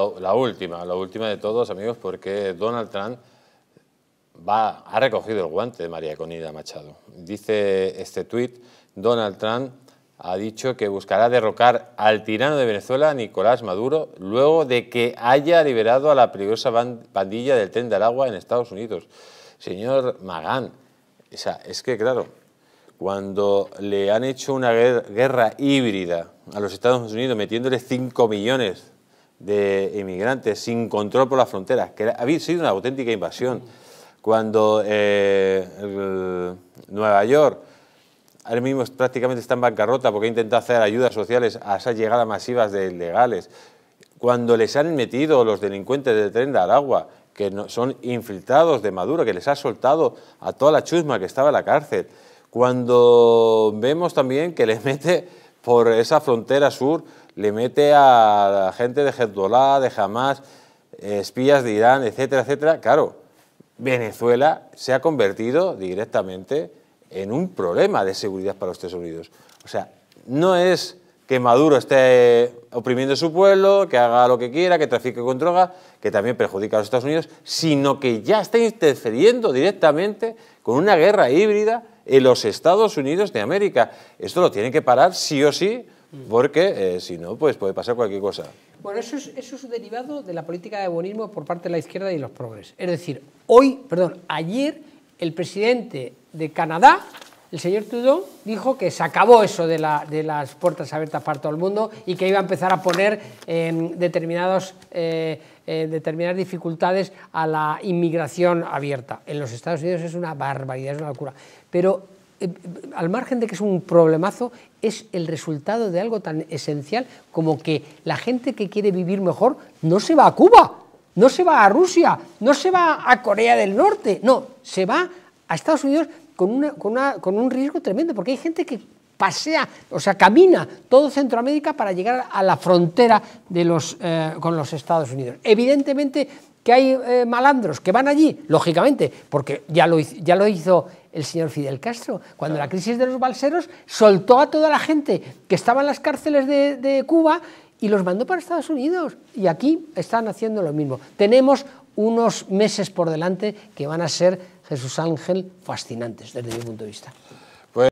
La última, la última de todos, amigos, porque Donald Trump va, ha recogido el guante de María Conida Machado. Dice este tuit, Donald Trump ha dicho que buscará derrocar al tirano de Venezuela, Nicolás Maduro, luego de que haya liberado a la peligrosa pandilla del tren del Agua en Estados Unidos. Señor Magán, es que claro, cuando le han hecho una guerra híbrida a los Estados Unidos, metiéndole 5 millones de inmigrantes sin control por la fronteras, que ha sido una auténtica invasión. Cuando eh, Nueva York ahora mismo prácticamente está en bancarrota porque ha intentado hacer ayudas sociales a esas llegadas masivas de ilegales. Cuando les han metido los delincuentes de tren de agua que son infiltrados de Maduro, que les ha soltado a toda la chusma que estaba en la cárcel. Cuando vemos también que les mete por esa frontera sur, le mete a la gente de Hezbollah, de Hamas, espías de Irán, etcétera, etcétera. Claro, Venezuela se ha convertido directamente en un problema de seguridad para los Estados Unidos. O sea, no es que Maduro esté oprimiendo su pueblo, que haga lo que quiera, que trafique con droga, que también perjudica a los Estados Unidos, sino que ya está interfiriendo directamente con una guerra híbrida en los Estados Unidos de América. Esto lo tienen que parar sí o sí, porque eh, si no, pues puede pasar cualquier cosa. Bueno, eso es, un derivado de la política de bonismo por parte de la izquierda y los progres. Es decir, hoy, perdón, ayer el presidente de Canadá el señor Trudeau dijo que se acabó eso de, las puertas abiertas para todo el mundo y que iba a empezar a poner em, determinados, eh, eh, determinadas dificultades a la inmigración abierta. En los Estados Unidos es una barbaridad, es una locura. Pero eh, al margen de que es un problemazo, es el resultado de algo tan esencial como que la gente que quiere vivir mejor no se va a Cuba, no se va a Rusia, no se va a Corea del Norte, no, se va a Estados Unidos con, una, con, una, con un riesgo tremendo, porque hay gente que pasea, o sea, camina todo Centroamérica para llegar a la frontera de los, eh, con los Estados Unidos. Evidentemente que hay eh, malandros que van allí, lógicamente, porque ya lo, ya lo hizo el señor Fidel Castro, cuando la crisis de los balseros soltó a toda la gente que estaba en las cárceles de Cuba y los mandó para Estados Unidos. Y aquí están haciendo lo mismo. Tenemos unos meses por delante que van a ser, Jesús Ángel, fascinantes desde mi punto de vista.